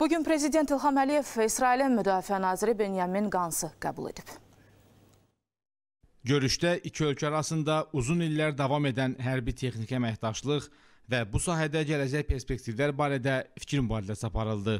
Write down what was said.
Bugün Prezident İlham Əliyev İsrailin Müdafiə Naziri Benyamin Qansı qəbul edib. Görüşdə iki ölkə arasında uzun illər davam edən hərbi texniki əməkdaşlıq və bu sahədə gələcək perspektivlər barədə fikir mübadiləsi aparıldı.